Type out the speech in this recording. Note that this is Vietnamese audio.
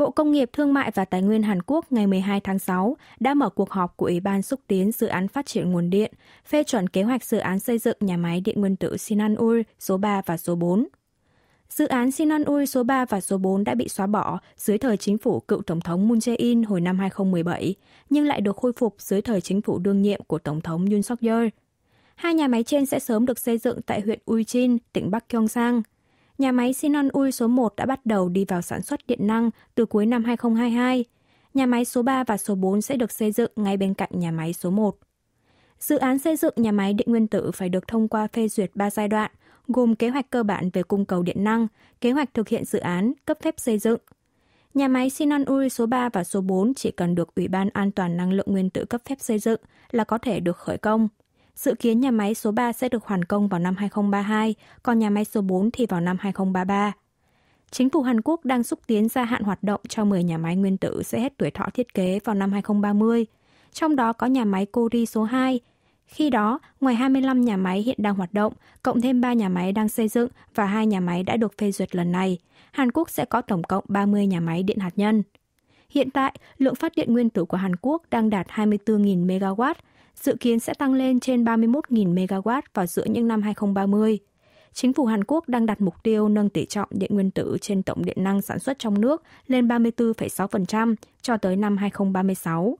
Bộ Công nghiệp Thương mại và Tài nguyên Hàn Quốc ngày 12 tháng 6 đã mở cuộc họp của Ủy ban xúc tiến dự án phát triển nguồn điện, phê chuẩn kế hoạch dự án xây dựng nhà máy điện nguyên tử Sinanul số 3 và số 4. Dự án Sinanul số 3 và số 4 đã bị xóa bỏ dưới thời chính phủ cựu Tổng thống Moon Jae-in hồi năm 2017, nhưng lại được khôi phục dưới thời chính phủ đương nhiệm của Tổng thống Yoon suk yeol Hai nhà máy trên sẽ sớm được xây dựng tại huyện Ujin, tỉnh Bắc Gyeongsang – nhà máy Sinon Ui số 1 đã bắt đầu đi vào sản xuất điện năng từ cuối năm 2022. Nhà máy số 3 và số 4 sẽ được xây dựng ngay bên cạnh nhà máy số 1. Dự án xây dựng nhà máy điện nguyên tử phải được thông qua phê duyệt 3 giai đoạn, gồm kế hoạch cơ bản về cung cầu điện năng, kế hoạch thực hiện dự án, cấp phép xây dựng. Nhà máy Sinan Uri số 3 và số 4 chỉ cần được Ủy ban An toàn Năng lượng Nguyên tử cấp phép xây dựng là có thể được khởi công – Dự kiến nhà máy số 3 sẽ được hoàn công vào năm 2032, còn nhà máy số 4 thì vào năm 2033. Chính phủ Hàn Quốc đang xúc tiến gia hạn hoạt động cho 10 nhà máy nguyên tử sẽ hết tuổi thọ thiết kế vào năm 2030, trong đó có nhà máy Kori số 2. Khi đó, ngoài 25 nhà máy hiện đang hoạt động, cộng thêm 3 nhà máy đang xây dựng và 2 nhà máy đã được phê duyệt lần này, Hàn Quốc sẽ có tổng cộng 30 nhà máy điện hạt nhân. Hiện tại, lượng phát điện nguyên tử của Hàn Quốc đang đạt 24.000 MW, dự kiến sẽ tăng lên trên 31.000 MW vào giữa những năm 2030. Chính phủ Hàn Quốc đang đặt mục tiêu nâng tỷ trọng điện nguyên tử trên tổng điện năng sản xuất trong nước lên 34,6% cho tới năm 2036.